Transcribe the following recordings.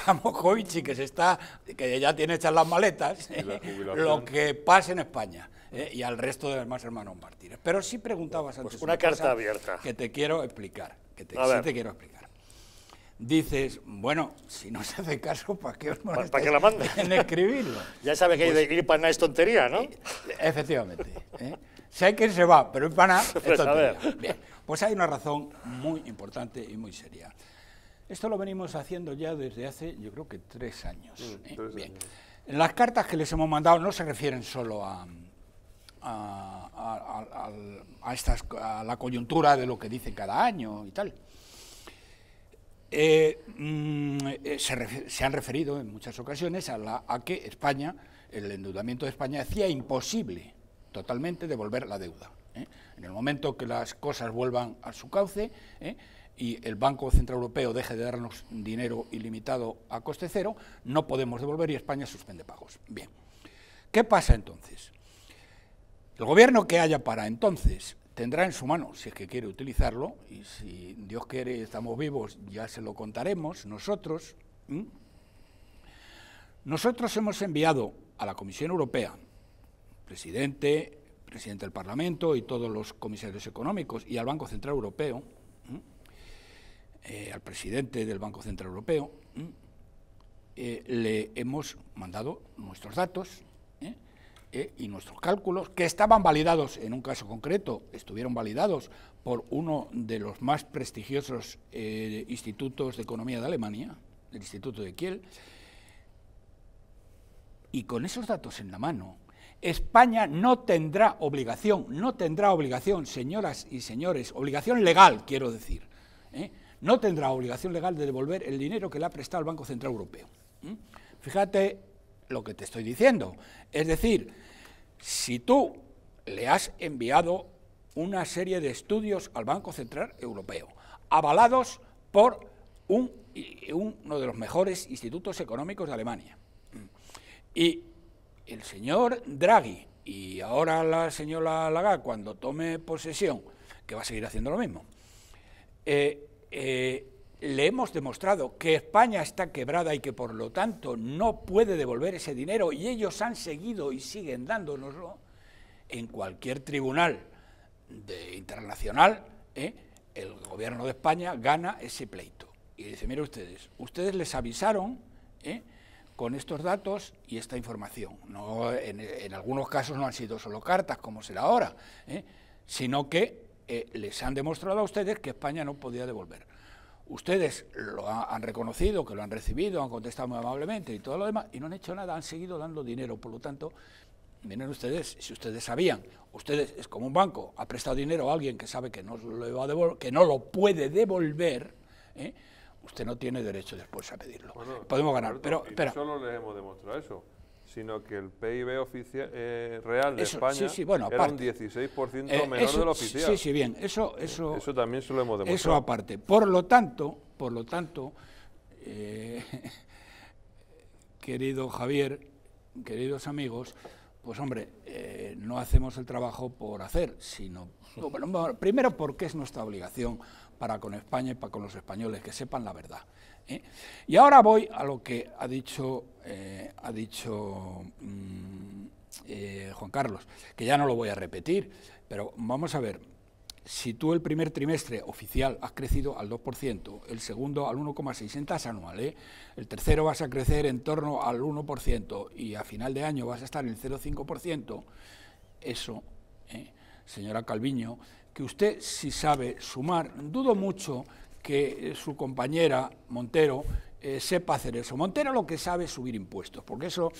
estamos que se está, que ya tiene hechas las maletas, lo que pasa en España. Eh, y al resto de los demás hermanos Martínez. Pero sí preguntabas pues antes. Pues una, carta abierta. Que te quiero explicar. Que te, quiero explicar. Dices, bueno, si no se hace caso, ¿para qué os ¿Para que la mande? en escribirlo? ya sabe que ir para nada es tontería, ¿no? Eh, efectivamente. ¿eh? Sé que se va, pero ir para nada pues, pues hay una razón muy importante y muy seria. Esto lo venimos haciendo ya desde hace, yo creo que tres mm, eh, años. Las cartas que les hemos mandado no se refieren solo a, a, estas, la coyuntura de lo que dicen cada año y tal. Eh, mm, eh, se, han referido en muchas ocasiones a, que España, el endeudamiento de España, hacía imposible totalmente devolver la deuda. En el momento que las cosas vuelvan a su cauce, y el Banco Central Europeo deje de darnos dinero ilimitado a coste cero, no podemos devolver y España suspende pagos. Bien, ¿qué pasa entonces? El gobierno que haya para entonces tendrá en su mano, si es que quiere utilizarlo, y si Dios quiere estamos vivos, ya se lo contaremos nosotros. Nosotros hemos enviado a la Comisión Europea, presidente, presidente del Parlamento y todos los comisarios económicos y al Banco Central Europeo, eh, al presidente del Banco Central Europeo, eh, le hemos mandado nuestros datos ¿eh? y nuestros cálculos, que estaban validados en un caso concreto, estuvieron validados por uno de los más prestigiosos institutos de economía de Alemania, el Instituto de Kiel, y con esos datos en la mano, España no tendrá obligación, no tendrá obligación, señoras y señores, obligación legal, quiero decir, eh, no tendrá obligación legal de devolver el dinero que le ha prestado el Banco Central Europeo. Fíjate lo que te estoy diciendo. Es decir, si tú le has enviado una serie de estudios al Banco Central Europeo, avalados por uno de los mejores institutos económicos de Alemania. Y el señor Draghi y ahora la señora Lagarde, cuando tome posesión, que va a seguir haciendo lo mismo, eh, eh, le hemos demostrado que España está quebrada y que por lo tanto no puede devolver ese dinero y ellos han seguido y siguen dándonoslo en cualquier tribunal de, internacional, ¿eh? el gobierno de España gana ese pleito. Y dice, mire ustedes, ustedes les avisaron ¿eh? con estos datos y esta información. en, algunos casos no han sido solo cartas, como será ahora, sino que eh, les han demostrado a ustedes que España no podía devolver. Ustedes lo han reconocido, que lo han recibido, han contestado muy amablemente y todo lo demás, y no han hecho nada, han seguido dando dinero. Por lo tanto, miren ustedes, si ustedes sabían, ustedes es como un banco, ha prestado dinero a alguien que sabe que no lo, va que no lo puede devolver, ¿eh? usted no tiene derecho después a pedirlo. Podemos ganar, pero, pero... No solo les hemos demostrado eso sino que el PIB oficial, eh, real de España es era un 16% eh, menor del oficial. Sí, sí, bien, eso, eh, eso, eso también se lo hemos demostrado. Eso aparte. Por lo tanto, por lo tanto, eh, querido Javier, queridos amigos, pues hombre, no hacemos el trabajo por hacer, sino primero porque es nuestra obligación, para con España y para con los españoles, que sepan la verdad. ¿eh? Y ahora voy a lo que ha dicho, eh, ha dicho mm, eh, Juan Carlos, que ya no lo voy a repetir, pero vamos a ver, si tú el primer trimestre oficial has crecido al 2%, el segundo al 1,6% anual, el tercero vas a crecer en torno al 1% y a final de año vas a estar en el 0,5%, eso, señora Calviño, que usted si sabe sumar. Dudo mucho que eh, su compañera Montero eh, sepa hacer eso. Montero lo que sabe es subir impuestos, porque eso,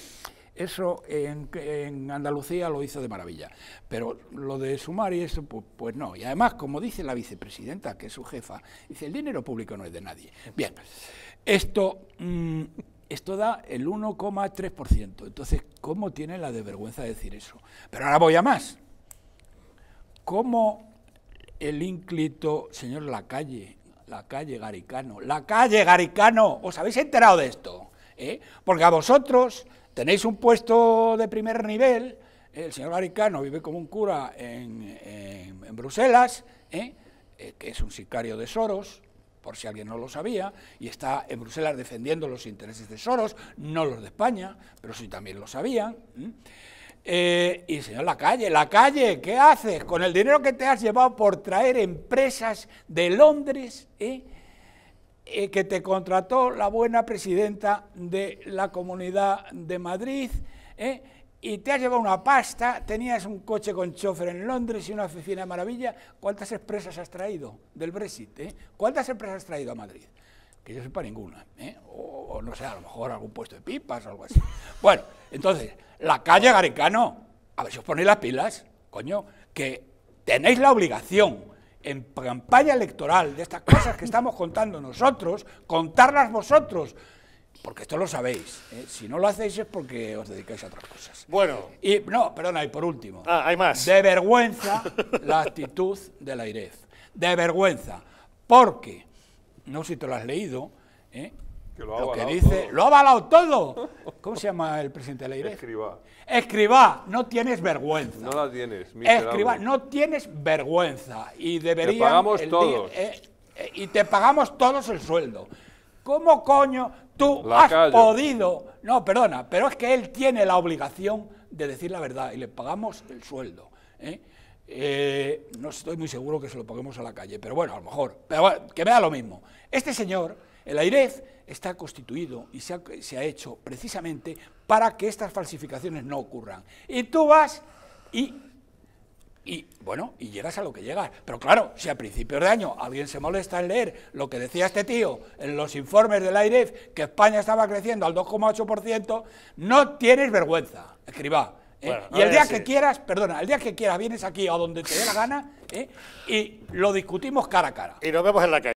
eso en, Andalucía lo hizo de maravilla. Pero lo de sumar y eso, pues, no. Y además, como dice la vicepresidenta, que es su jefa, dice, el dinero público no es de nadie. Bien, esto... Mm, esto da el 1,3%. Entonces, ¿cómo tiene la desvergüenza de decir eso? Pero ahora voy a más. ¿Cómo el ínclito señor La Calle Garicano, La Calle Garicano, ¿os habéis enterado de esto? ¿Eh? Porque a vosotros tenéis un puesto de primer nivel, el señor Garicano vive como un cura en, Bruselas, ¿eh? Eh, que es un sicario de Soros, por si alguien no lo sabía, y está en Bruselas defendiendo los intereses de Soros, no los de España, pero sí también lo sabían. Eh, y señor, la calle, la calle, ¿qué haces con el dinero que te has llevado por traer empresas de Londres ¿eh? Eh, que te contrató la buena presidenta de la Comunidad de Madrid? y te has llevado una pasta, tenías un coche con chofer en Londres y una oficina de maravilla, ¿cuántas empresas has traído del Brexit? ¿Cuántas empresas has traído a Madrid? que yo sepa ninguna, ¿eh? o, no sé, a lo mejor algún puesto de pipas o algo así. bueno, entonces, la calle Garecano, a ver si os ponéis las pilas, coño, que tenéis la obligación en campaña electoral de estas cosas que estamos contando nosotros, contarlas vosotros. Porque esto lo sabéis. ¿eh? Si no lo hacéis es porque os dedicáis a otras cosas. Bueno. Y no, perdona, y por último. Ah, hay más. De vergüenza la actitud de la De vergüenza. Porque no si te lo has leído, ¿eh? que lo, ha que dice, lo ha avalado todo. ¿Cómo se llama el presidente de la Escriba. Escribá. no tienes vergüenza. No la tienes, miserable. Escribá, no tienes vergüenza. Y deberíamos Te pagamos todos. Eh, eh, y te pagamos todos el sueldo. ¿Cómo coño tú has podido? No, perdona, pero es que él tiene la obligación de decir la verdad y le pagamos el sueldo. Eh, no estoy muy seguro que se lo pongamos a la calle, pero bueno, a lo mejor. que me da lo mismo. Este señor, el AIREF, está constituido y se ha, hecho precisamente para que estas falsificaciones no ocurran. Y tú vas y y bueno, y llegas a lo que llegas. Pero claro, si a principios de año alguien se molesta en leer lo que decía este tío en los informes del AIREF, que España estaba creciendo al 2,8%, no tienes vergüenza, escriba. ¿eh? y el día que quieras, perdona, el día que quieras vienes aquí a donde te dé la gana ¿eh? y lo discutimos cara a cara. Y nos vemos en la calle.